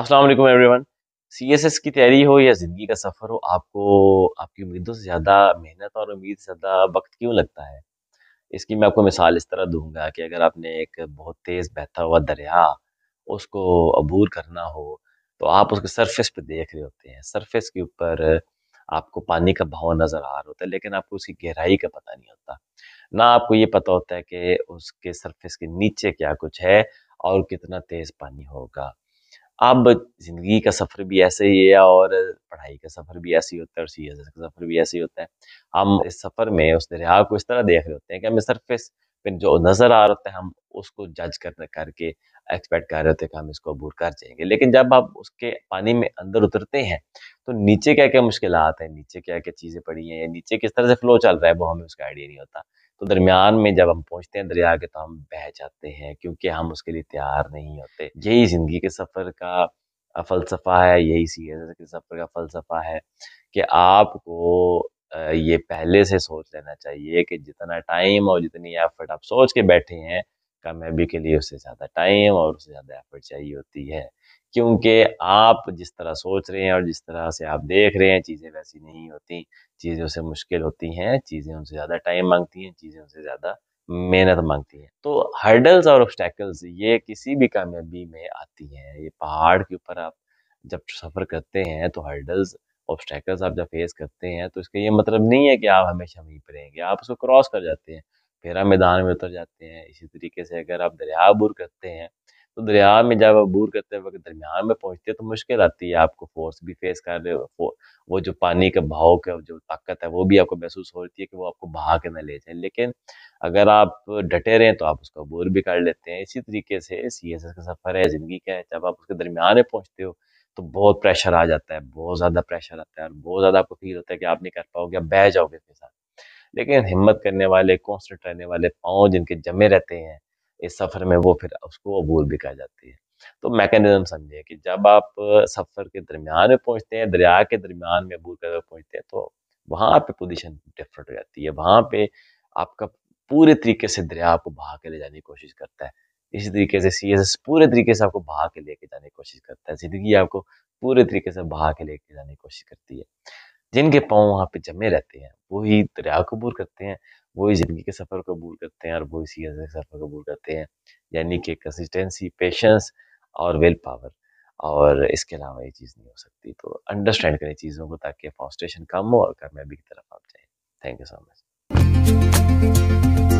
अस्सलाम वालेकुम everyone CSS की तैयारी हो या ज़िंदगी का सफ़र हो आपको आपकी उम्मीदों से ज़्यादा मेहनत और उम्मीद से ज़्यादा वक्त क्यों लगता है इसकी मैं आपको मिसाल इस तरह दूंगा कि अगर आपने एक बहुत तेज़ बहता हुआ दरिया उसको अबूर करना हो तो आप उसके सरफेस पे देख रहे होते हैं सरफेस के ऊपर आपको पानी का भाव नज़र आ रहा होता है लेकिन आपको उसकी गहराई का पता नहीं होता ना आपको ये पता होता है कि उसके सरफेस के नीचे क्या कुछ है और कितना तेज़ पानी होगा अब ज़िंदगी का सफ़र भी ऐसे ही है और पढ़ाई का सफ़र भी ऐसे ही होता है और सी का सफ़र भी ऐसे ही होता है हम इस सफ़र में उस दरिया को इस तरह देख रहे होते हैं कि हमें सरफेस पर जो नज़र आ रहा है हम उसको जज कर करके एक्सपेक्ट कर रहे होते हैं कि हम इसको अबूर कर जाएंगे लेकिन जब आप उसके पानी में अंदर उतरते हैं तो नीचे क्या क्या मुश्किल हैं नीचे क्या क्या चीज़ें पड़ी हैं या नीचे किस तरह से फ्लो चल रहा है वो हमें उसका आइडिया नहीं होता तो दरमियान में जब हम पहुंचते हैं दरिया के तो हम बह जाते हैं क्योंकि हम उसके लिए तैयार नहीं होते यही ज़िंदगी के सफ़र का फ़लसफ़ा है यही सी के सफ़र का फ़लसफ़ा है कि आपको ये पहले से सोच लेना चाहिए कि जितना टाइम और जितनी एफर्ट आप सोच के बैठे हैं कामयाबी के लिए उससे ज़्यादा टाइम और उससे ज़्यादा एफर्ट चाहिए होती है क्योंकि आप जिस तरह सोच रहे हैं और जिस तरह से आप देख रहे हैं चीज़ें वैसी नहीं होती चीज़ें उसे मुश्किल होती हैं चीज़ें उनसे ज़्यादा टाइम मांगती हैं चीज़ें उनसे ज़्यादा मेहनत मांगती हैं तो हर्डल्स और ऑब्स्टेकल्स ये किसी भी कामयाबी में आती हैं ये पहाड़ के ऊपर आप जब सफ़र करते हैं तो हर्डल्स ऑब्स्टेकल्स आप जब फेस करते हैं तो इसका ये मतलब नहीं है कि आप हमेशा वहीं पर रहेंगे आप उसको क्रॉस कर जाते हैं फेरा मैदान में उतर जाते हैं इसी तरीके से अगर आप बुर करते हैं तो दरिया में जब अबूर करते वक्त दरमियान में पहुँचते हैं तो मुश्किल आती है आपको फोर्स भी फेस कर रहे हो वो जो पानी के भाव का जो ताकत है वो भी आपको महसूस हो रही है कि वो आपको बहा के ना ले जाए लेकिन अगर आप डटे रहें तो आप उसको अबूर भी कर लेते हैं इसी तरीके से सी एस एस का सफ़र है ज़िंदगी का है जब आप उसके दरमियान में पहुँचते हो तो बहुत प्रेशर आ जाता है बहुत ज़्यादा प्रेशर आता है और बहुत ज़्यादा आपको फील होता है कि आप नहीं कर पाओगे आप बह जाओगे इसके साथ लेकिन हिम्मत करने वाले कॉन्सेंट रहने वाले पाँव जिनके जमे रहते हैं इस सफ़र में वो फिर उसको अबूर भी कहा जाती है तो मैकेनिज्म समझिए कि जब आप सफ़र के दरमियान में पहुंचते हैं दरिया के दरमियान में अबूर कर पहुंचते हैं तो वहाँ पे पोजीशन डिफरेंट हो जाती है वहाँ पे आपका पूरे तरीके से दरिया आपको बहा के ले जाने की कोशिश करता है इसी तरीके से सी एस पूरे तरीके से आपको बहा के लेके जाने की कोशिश करता है ज़िंदगी आपको पूरे तरीके से बहा के लेके जाने की कोशिश करती है जिनके पाँव वहाँ पे जमे रहते हैं वो ही दरिया कबूर करते हैं वो ही ज़िंदगी के सफ़र कबूल करते हैं और वो इसी के सफ़र कबूल करते हैं यानी कि कंसिस्टेंसी पेशेंस और विल पावर और इसके अलावा ये चीज़ नहीं हो सकती तो अंडरस्टैंड करें चीज़ों को ताकि फ्रॉस्ट्रेशन कम हो और कामयाबी की तरफ आप जाए थैंक यू सो मच